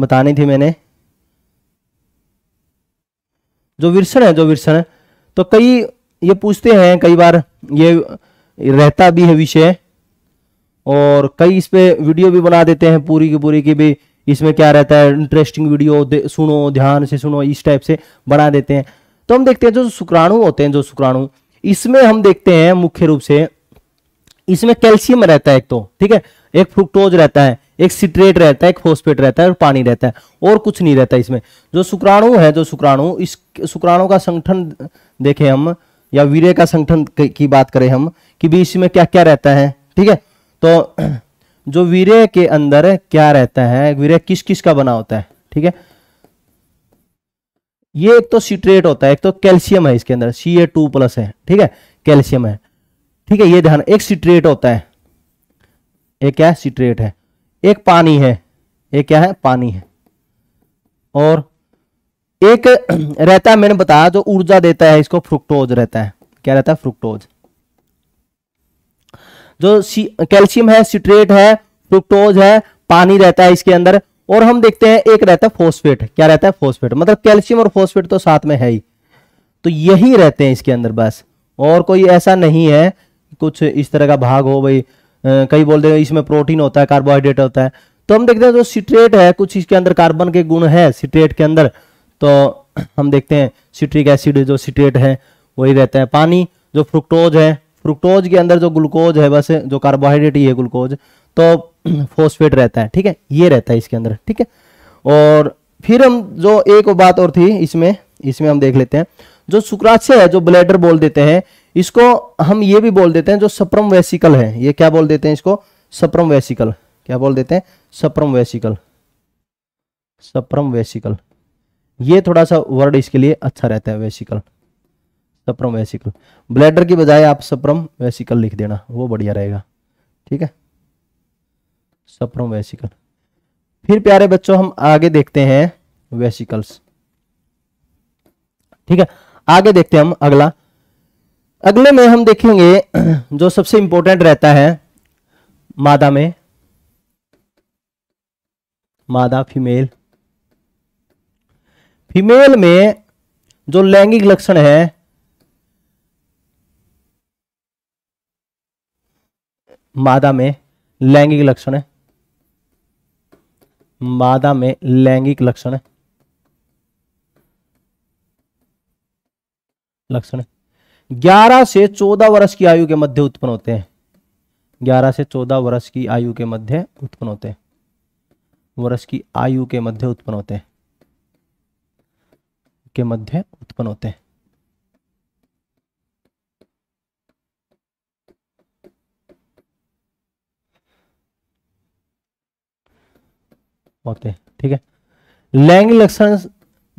Speaker 1: बतानी थी मैंने जो विरसन है जो विरसन है तो कई ये पूछते हैं कई बार ये रहता भी है विषय और कई इस पर वीडियो भी बना देते हैं पूरी की पूरी की भी इसमें क्या रहता है इंटरेस्टिंग वीडियो सुनो ध्यान से सुनो इस टाइप से बना देते हैं तो हम देखते हैं जो शुक्राणु होते हैं जो शुक्राणु इसमें हम देखते हैं मुख्य रूप से इसमें कैल्शियम रहता है एक तो ठीक है एक फ्रुक्टोज रहता है एक सिट्रेट रहता है एक फोस्पेट रहता है और पानी रहता है और कुछ नहीं रहता इसमें जो शुक्राणु है जो शुक्राणु इस शुक्राणु का संगठन देखें हम या वीर का संगठन की बात करें हम कि भी इसमें क्या क्या रहता है ठीक है तो जो वीरे के अंदर क्या रहता है वीरे किस किस का बना होता है ठीक है ये एक तो सिट्रेट होता है एक तो कैल्शियम है इसके अंदर सी ए टू प्लस है ठीक है कैल्शियम है ठीक है ये ध्यान एक सिट्रेट होता है एक क्या है सिट्रेट है एक पानी है एक क्या है पानी है और एक रहता है मैंने बताया जो ऊर्जा देता है इसको फ्रुक्टोज रहता है क्या रहता है फ्रुक्टोज जो कैल्शियम है सिट्रेट है फ्रुक्टोज है पानी रहता है इसके अंदर और हम देखते हैं एक रहता है फोस्फेट क्या रहता है फोस्फेट मतलब कैल्शियम और फोस्फेट तो साथ में है ही तो यही रहते हैं इसके अंदर बस और कोई ऐसा नहीं है कुछ इस तरह का भाग हो भाई कई बोलते हैं इसमें प्रोटीन होता है कार्बोहाइड्रेट होता है तो हम देखते हैं जो सिट्रेट है कुछ इसके अंदर कार्बन के गुण है सिट्रेट के अंदर तो हम देखते हैं सिट्रिक एसिड जो सिट्रेट है वही रहता है पानी जो फ्रुक्टोज है फ्रुक्टोज के अंदर जो ग्लूकोज है बस जो कार्बोहाइड्रेट ही है ग्लूकोज तो फोस्फेट रहता है ठीक है ये रहता है इसके अंदर ठीक है और फिर हम जो एक बात और थी इसमें इसमें हम देख लेते हैं जो शुक्राशय है जो ब्लैडर बोल देते हैं इसको हम ये भी बोल देते हैं जो सप्रम वेसिकल है ये क्या बोल देते हैं इसको सप्रम वेसिकल क्या बोल देते हैं सप्रम वेसिकल सप्रम वेसिकल ये थोड़ा सा वर्ड इसके लिए अच्छा रहता है वेसिकल सप्रम वेसिकल ब्लैडर की बजाय आप सप्रम वेसिकल लिख देना वो बढ़िया रहेगा ठीक है सप्रम वेसिकल फिर प्यारे बच्चों हम आगे देखते हैं वेसिकल्स ठीक है आगे देखते हैं हम अगला अगले में हम देखेंगे जो सबसे इंपॉर्टेंट रहता है मादा में मादा फीमेल फीमेल में जो लैंगिक लक्षण है मादा में लैंगिक लक्षण है मादा में लैंगिक लक्षण है लक्षण ग्यारह से चौदह वर्ष की आयु के मध्य उत्पन्न होते हैं ग्यारह से चौदह वर्ष की आयु के मध्य उत्पन्न होते हैं वर्ष की आयु के मध्य उत्पन्न होते हैं के मध्य उत्पन्न होते हैं होते हैं ठीक है लैंग लक्षण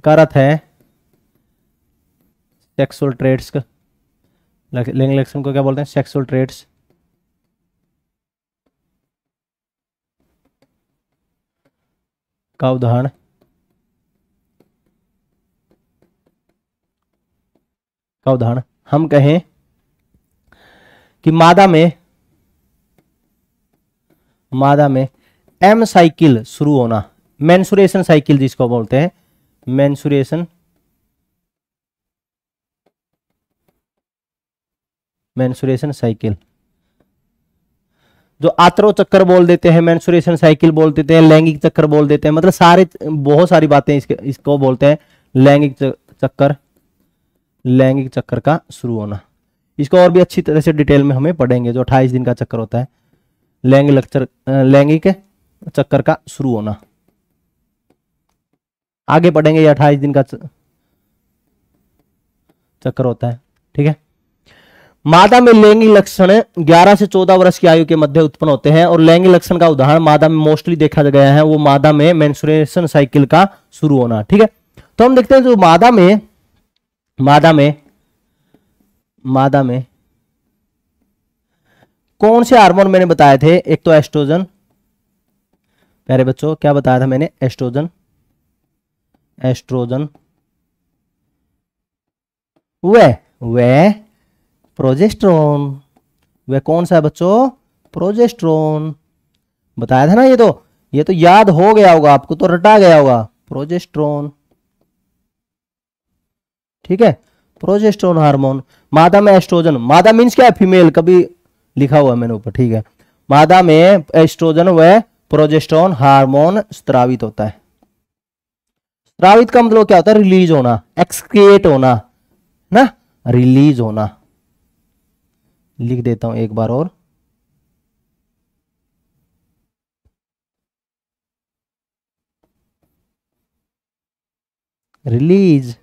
Speaker 1: का अर्थ है सेक्सुअल ट्रेड्स का लैंग लक्षण को क्या बोलते हैं सेक्सुअल ट्रेड्स का उदाहरण का उदाहरण हम कहें कि मादा में मादा में एम साइकिल शुरू होना मैंसुरेशन साइकिल जिसको बोलते हैं मैंसुरेशन मैंसुरेशन साइकिल जो आत्रो चक्कर बोल देते हैं मैंसुरेशन साइकिल बोल देते हैं लैंगिक चक्कर बोल देते हैं मतलब सारे बहुत सारी बातें इसके इसको बोलते हैं लैंगिक चक्कर लैंगिक चक्कर का शुरू होना इसको और भी अच्छी तरह से डिटेल में हमें पढ़ेंगे जो अट्ठाईस दिन का चक्कर होता है लैंगिक लक्चर लैंगिक चक्कर का शुरू होना आगे बढ़ेंगे ये अट्ठाईस दिन का चक्कर होता है ठीक है मादा में लैंगिक लक्षण 11 से 14 वर्ष की आयु के मध्य उत्पन्न होते हैं और लैंगिक लक्षण का उदाहरण मादा में मोस्टली देखा गया है वो मादा में मेंसुरेशन साइकिल का शुरू होना ठीक है तो हम देखते हैं जो मादा में मादा में मादा में कौन से हार्मोन मैंने बताए थे एक तो एस्ट्रोजन प्यारे बच्चों क्या बताया था मैंने एस्ट्रोजन एस्ट्रोजन वह वह प्रोजेस्ट्रोन वह कौन सा है बच्चों प्रोजेस्ट्रोन बताया था ना ये तो ये तो याद हो गया होगा आपको तो रटा गया होगा प्रोजेस्ट्रोन ठीक है प्रोजेस्ट्रोन हार्मोन मादा में एस्ट्रोजन मादा मीन्स क्या है फीमेल कभी लिखा हुआ मैंने ऊपर ठीक है मादा में एस्ट्रोजन वह प्रोजेस्टोन हार्मोन स्त्रावित होता है स्त्रावित का मतलब क्या होता है रिलीज होना एक्सक्रिएट होना ना रिलीज होना लिख देता हूं एक बार और रिलीज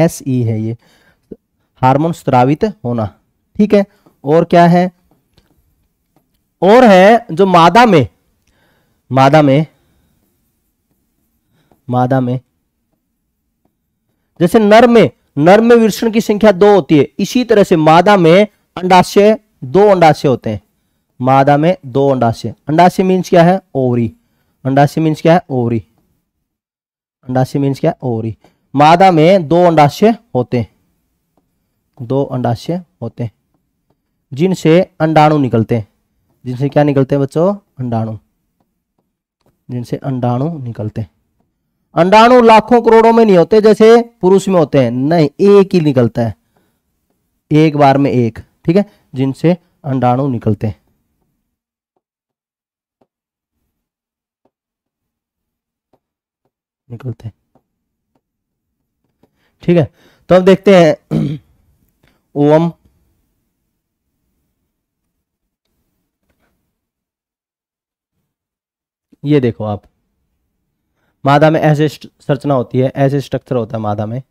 Speaker 1: एस ई है ये हार्मोन स्त्रावित होना ठीक है और क्या है और है जो मादा में मादा में मादा में जैसे नर में नर में विषण की संख्या दो होती है इसी तरह से मादा में अंडाशय दो अंडाशय होते हैं मादा में दो अंडाशय अंडाशय मीन्स क्या है ओवरी अंडाशय मीन्स क्या है ओवरी अंडाशय मीन्स क्या है ओवरी मादा में दो अंडाशय होते हैं दो अंडाशय होते हैं जिनसे अंडाणु निकलते हैं जिनसे क्या निकलते हैं बच्चों अंडाणु जिनसे अंडाणु निकलते हैं अंडाणु लाखों करोड़ों में नहीं होते जैसे पुरुष में होते हैं नहीं एक ही निकलता है एक बार में एक ठीक है जिनसे अंडाणु निकलते हैं निकलते हैं ठीक है तो अब देखते हैं ओम ये देखो आप मादा में ऐसे संरचना होती है ऐसे स्ट्रक्चर होता है मादा में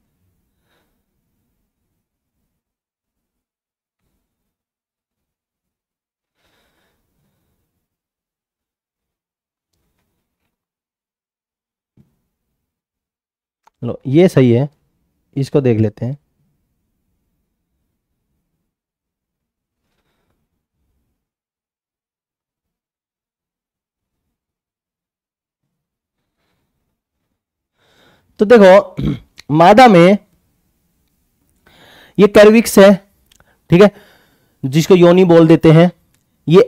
Speaker 1: लो ये सही है इसको देख लेते हैं तो देखो मादा में ये कर्विक्स है ठीक है जिसको योनी बोल देते हैं ये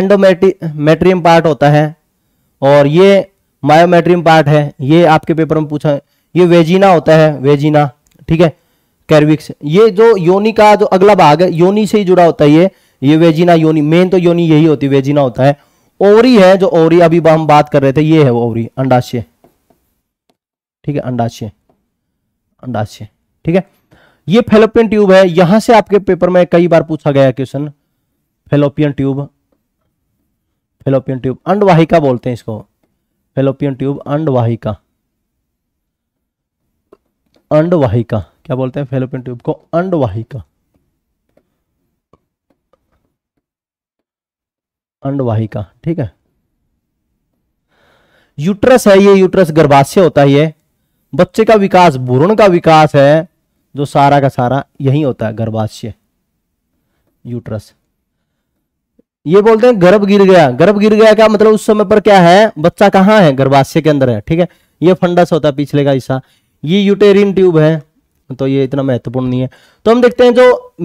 Speaker 1: एंडोमेट्रियम पार्ट होता है और ये मायोमेट्रियम पार्ट है ये आपके पेपर में पूछा है ये वेजिना होता है वेजिना ठीक है कैरविक्स ये जो योनि का जो अगला भाग है योनि से ही जुड़ा होता है ये ये वेजिना योनि मेन तो योनि यही होती है वेजिना होता है ओवरी है जो ओवरी अभी हम बात कर रहे थे ये है वो ओरी अंडाशय ठीक है अंडाशय अंडाशय ठीक है ये फेलोपियन ट्यूब है यहां से आपके पेपर में कई बार पूछा गया question fallopian tube fallopian tube अंडवाहिका बोलते हैं इसको फेलोपियन ट्यूब अंडवाहिका अंडवाहिका क्या बोलते हैं फेलोपियन ट्यूब को अंडवाहिका अंडवाहिका ठीक है यूट्रस है ये यूट्रस गर्भाशय होता है ये बच्चे का विकास भ्रूण का विकास है जो सारा का सारा यही होता है गर्भाशय यूट्रस ये बोलते हैं गर्भ गिर गया गर्भ गिर गया का मतलब उस समय पर क्या है बच्चा कहाँ है गर्भाशय के अंदर है ठीक है ये फंडस होता है पिछले का हिस्सा ये यूटेरिन ट्यूब है तो ये इतना महत्वपूर्ण नहीं है तो हम देखते हैं जो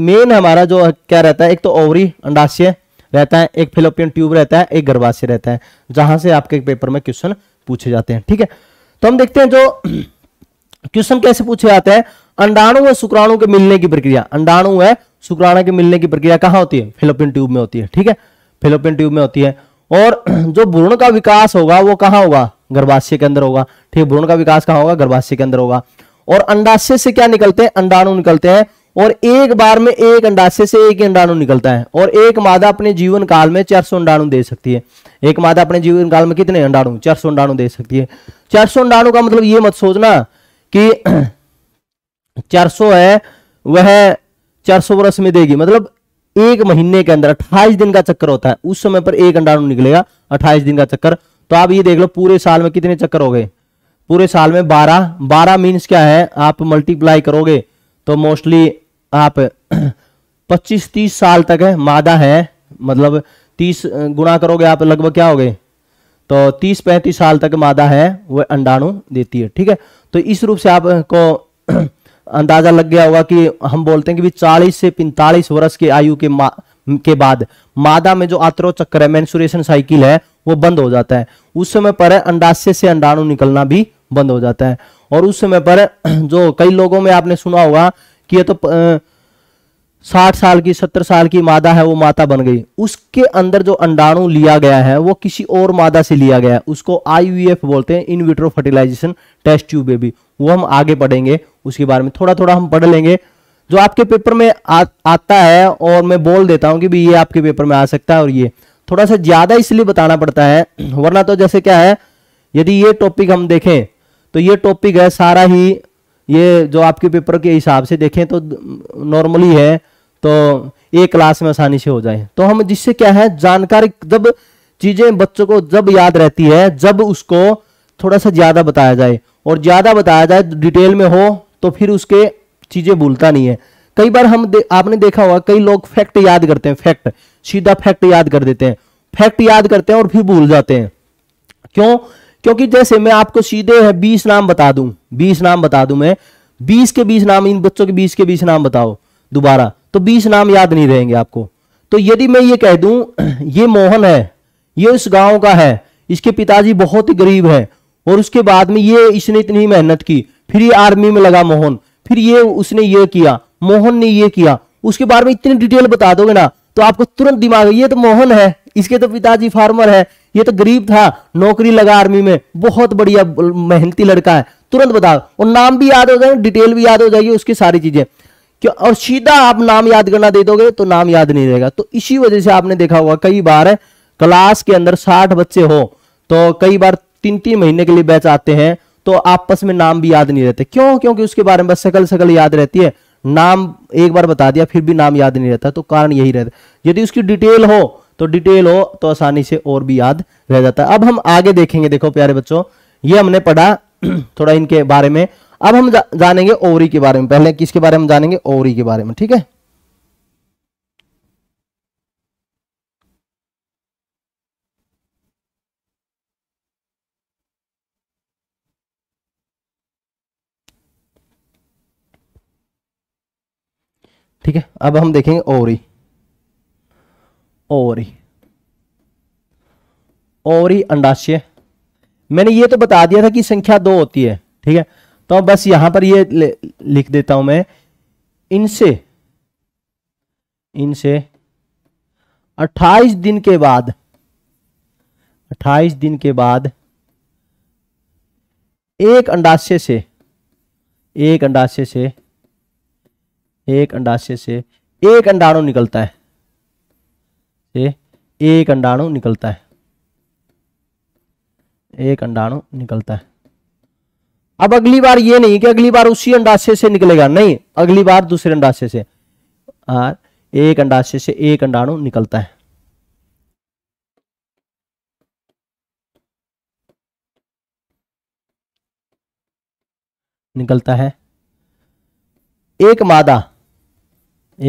Speaker 1: मेन हमारा जो क्या रहता है एक तो ओवरी अंडाशय रहता है एक फिलोपियन ट्यूब रहता है एक गर्भाशय रहता है जहां से आपके पेपर में क्वेश्चन पूछे जाते हैं ठीक है तो हम देखते हैं जो क्वेश्चन कैसे पूछे जाते हैं अंडाणु व शुक्राणु के मिलने की प्रक्रिया अंडाणु है शुक्राणु के मिलने की प्रक्रिया कहां होती है फिलोपिन ट्यूब में होती है ठीक है फिलोपिन ट्यूब में होती है और जो भ्रूण का विकास होगा वो कहां होगा गर्भाशय के अंदर होगा ठीक है भ्रूण का विकास कहां होगा गर्भाशय के अंदर होगा और अंडाशय से क्या निकलते हैं अंडाणु निकलते हैं और एक बार में एक अंडाशय से एक अंडाणु निकलता है और एक मादा अपने जीवन काल में चार सौ अंडाणु दे सकती है एक मादा अपने जीवन काल में कितने अंडाणु चार सौ अंडाणु दे सकती है चार सौ अंडाणु का मतलब ये मत सोचना कि 400 है वह 400 वर्ष में देगी मतलब एक महीने के अंदर 28 दिन का चक्कर होता है उस समय पर एक अंडाणु निकलेगा 28 दिन का चक्कर तो आप ये देख लो पूरे साल में कितने चक्कर हो गए पूरे साल में 12 12 मीन्स क्या है आप मल्टीप्लाई करोगे तो मोस्टली आप 25 30 साल तक है मादा है मतलब 30 गुणा करोगे आप लगभग क्या हो गए तो 30 35 साल तक मादा है वह अंडाणु देती है ठीक है तो इस रूप से आपको अंदाजा लग गया होगा कि हम बोलते हैं कि चालीस से पैंतालीस वर्ष की आयु के मा, के बाद मादा में जो आत्रो चक्र है मैंसुरेशन साइकिल है वो बंद हो जाता है उस समय पर अंडाशय से अंडाणु निकलना भी बंद हो जाता है और उस समय पर जो कई लोगों में आपने सुना होगा कि ये तो प, साठ साल की सत्तर साल की मादा है वो माता बन गई उसके अंदर जो अंडाणु लिया गया है वो किसी और मादा से लिया गया है उसको आई e बोलते हैं in vitro fertilisation test tube baby वो हम आगे पढ़ेंगे उसके बारे में थोड़ा थोड़ा हम पढ़ लेंगे जो आपके पेपर में आ, आता है और मैं बोल देता हूं कि भाई ये आपके पेपर में आ सकता है और ये थोड़ा सा ज़्यादा इसलिए बताना पड़ता है वरना तो जैसे क्या है यदि ये टॉपिक हम देखें तो ये टॉपिक है सारा ही ये जो आपके पेपर के हिसाब से देखें तो नॉर्मली है तो ये क्लास में आसानी से हो जाए तो हम जिससे क्या है जानकारी जब चीज़ें बच्चों को जब याद रहती है जब उसको थोड़ा सा ज़्यादा बताया जाए और ज़्यादा बताया जाए डिटेल में हो तो फिर उसके चीज़ें भूलता नहीं है कई बार हम दे, आपने देखा होगा कई लोग फैक्ट याद करते हैं फैक्ट सीधा फैक्ट याद कर देते हैं फैक्ट याद करते हैं और फिर भूल जाते हैं क्यों क्योंकि जैसे मैं आपको सीधे है बीस नाम बता दूं बीस नाम बता दूं मैं बीस के बीस नाम इन बच्चों के बीस के बीस नाम बताओ दोबारा तो बीस नाम याद नहीं रहेंगे आपको तो यदि मैं ये कह दूं ये मोहन है ये उस गांव का है इसके पिताजी बहुत ही गरीब है और उसके बाद में ये इसने इतनी मेहनत की फिर ये आर्मी में लगा मोहन फिर ये उसने ये किया मोहन ने ये किया उसके बारे में इतनी डिटेल बता दोगे ना तो आपको तुरंत दिमाग ये तो मोहन है इसके तो पिताजी फार्मर है ये तो गरीब था नौकरी लगा आर्मी में बहुत बढ़िया मेहनती लड़का है तुरंत बताओ और नाम भी याद हो जाए डिटेल भी याद हो जाएगी उसकी सारी चीजें क्यों और सीधा आप नाम याद करना दे दोगे तो नाम याद नहीं रहेगा तो इसी वजह से आपने देखा होगा कई बार क्लास के अंदर साठ बच्चे हो तो कई बार तीन तीन महीने के लिए बैच आते हैं तो आपस में नाम भी याद नहीं रहते क्यों क्योंकि उसके बारे में बस सकल सकल याद रहती है नाम एक बार बता दिया फिर भी नाम याद नहीं रहता तो कारण यही रहता यदि उसकी डिटेल हो तो डिटेल हो तो आसानी से और भी याद रह जाता है अब हम आगे देखेंगे देखो प्यारे बच्चों ये हमने पढ़ा थोड़ा इनके बारे में अब हम जा, जानेंगे ओवरी के बारे में पहले किसके बारे में जानेंगे ओवरी के बारे में ठीक है ठीक है अब हम देखेंगे ओवरी ओवरी ओवरी अंडाशय मैंने ये तो बता दिया था कि संख्या दो होती है ठीक है तो बस यहां पर ये लिख देता हूं मैं इनसे इनसे 28 दिन के बाद 28 दिन के बाद एक अंडाशय से एक अंडाशय से एक अंडाशय से एक अंडाणु निकलता है से एक अंडाणु निकलता है एक अंडाणु निकलता है अब अगली बार ये नहीं कि अगली बार उसी अंडाशय से निकलेगा नहीं अगली बार दूसरे अंडाशय से और एक अंडाशय से एक अंडाणु निकलता है निकलता है एक मादा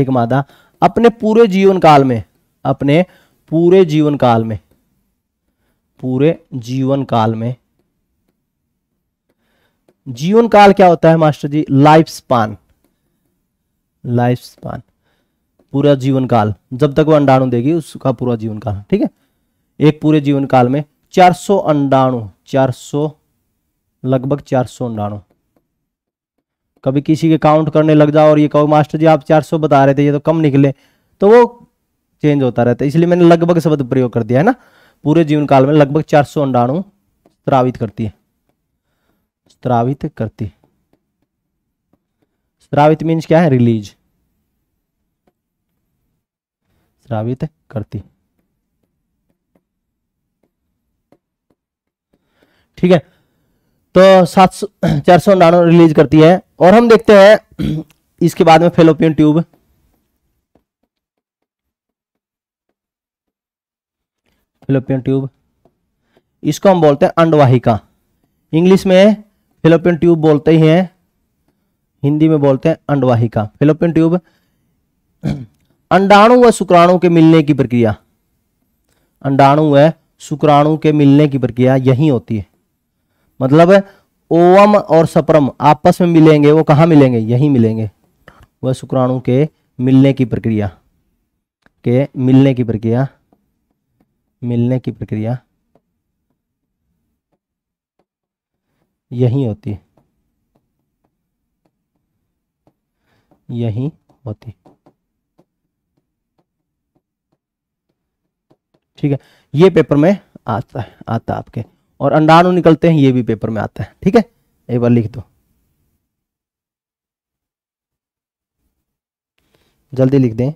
Speaker 1: एक मादा अपने पूरे जीवन काल में अपने पूरे जीवन काल में पूरे जीवन काल में जीवन काल क्या होता है master ji life span life span पूरा जीवन काल जब तक वो अंडाणु देगी उसका पूरा जीवन काल ठीक है एक पूरे जीवन काल में 400 अंडाणु चार लगभग 400 अंडाणु कभी किसी के काउंट करने लग जाओ और ये कहो मास्टर जी आप 400 बता रहे थे ये तो कम निकले तो वो चेंज होता रहता है इसलिए मैंने लगभग शब्द प्रयोग कर दिया है ना पूरे जीवन काल में लगभग चार सौ अंडाणु स्त्रावित करती है स्त्रावित करती स्त्रावित मीन्स क्या है रिलीज स्त्रावित करती ठीक है तो सात सौ चार सौ अंडाणु रिलीज करती है और हम देखते हैं इसके बाद में फेलोपियन ट्यूब फिलोपियन ट्यूब इसको हम बोलते हैं अंडवाहिका इंग्लिश में फिलोपियन ट्यूब बोलते ही हैं हिंदी में बोलते हैं अंडवाहिका फिलोपियन ट्यूब अंडाणु व शुक्राणु के मिलने की प्रक्रिया अंडाणु व शुक्राणु के मिलने की प्रक्रिया यही होती है मतलब ओवम और सपरम आपस में मिलेंगे वो कहाँ मिलेंगे यहीं मिलेंगे वह शुक्राणु के मिलने की प्रक्रिया के मिलने की प्रक्रिया मिलने की प्रक्रिया यही होती यही होती ठीक है ये पेपर में आता है आता है आपके और अंडाणु निकलते हैं ये भी पेपर में आता है ठीक है एक बार लिख दो जल्दी लिख दें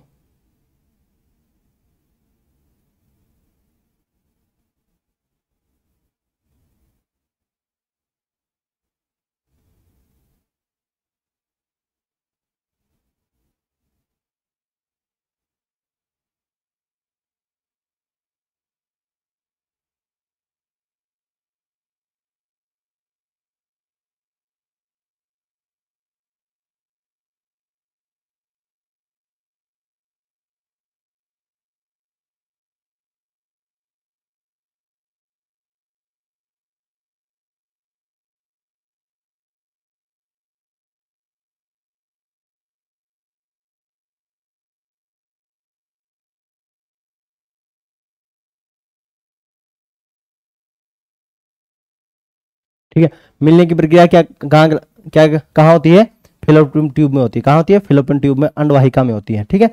Speaker 1: ठीक है मिलने की प्रक्रिया क्या कहाँ क्या कहाँ होती है फिलोपिन ट्यूब में होती है कहाँ होती है फिलोपिन ट्यूब में अंडवाहिका में होती है ठीक है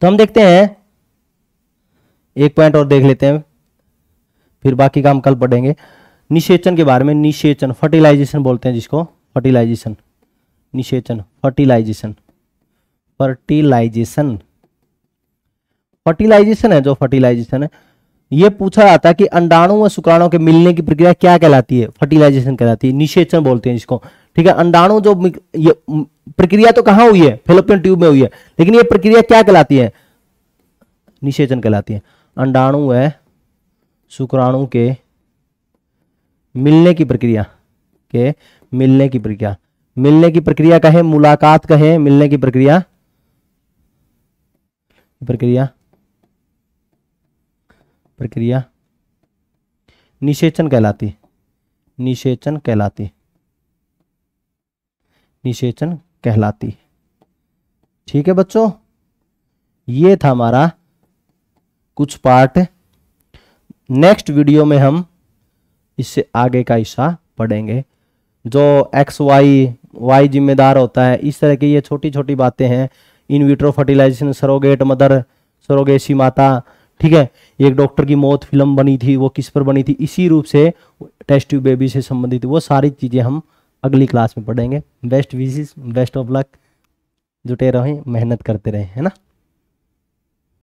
Speaker 1: तो हम देखते हैं एक पॉइंट और देख लेते हैं फिर बाकी काम कल पढ़ेंगे निषेचन के बारे में निषेचन फर्टिलाइजेशन बोलते हैं जिसको फर्टिलाइजेशन निषेचन फर्टिलाइजेशन फर्टिलाइजेशन फर्टिलाइजेशन है जो फर्टिलाइजेशन है ये पूछा जाता है कि अंडाणु और शुक्राणु के मिलने की प्रक्रिया क्या कहलाती है फर्टिलाइजेशन कहलाती है निषेचन बोलते हैं इसको ठीक है अंडाणु जो ये प्रक्रिया तो कहां हुई है फिलोपियन ट्यूब में हुई है लेकिन ये प्रक्रिया क्या कहलाती है निषेचन कहलाती है अंडाणु है शुक्राणु के मिलने की प्रक्रिया के मिलने की प्रक्रिया मिलने की प्रक्रिया कहे मुलाकात कहे मिलने की प्रक्रिया प्रक्रिया प्रक्रिया निषेचन कहलाती निषेचन कहलाती निषेचन कहलाती ठीक है बच्चों ये था हमारा कुछ पार्ट नेक्स्ट वीडियो में हम इससे आगे का हिस्सा पढ़ेंगे जो एक्स वाई वाई जिम्मेदार होता है इस तरह की ये छोटी छोटी बातें हैं in vitro fertilisation surrogate mother surrogacy माता ठीक है एक डॉक्टर की मौत फिल्म बनी थी वो किस पर बनी थी इसी रूप से टेस्ट ट्यूब बेबी से संबंधित वो सारी चीज़ें हम अगली क्लास में पढ़ेंगे बेस्ट विशेष बेस्ट ऑफ लक जुटे रहें मेहनत करते रहें है ना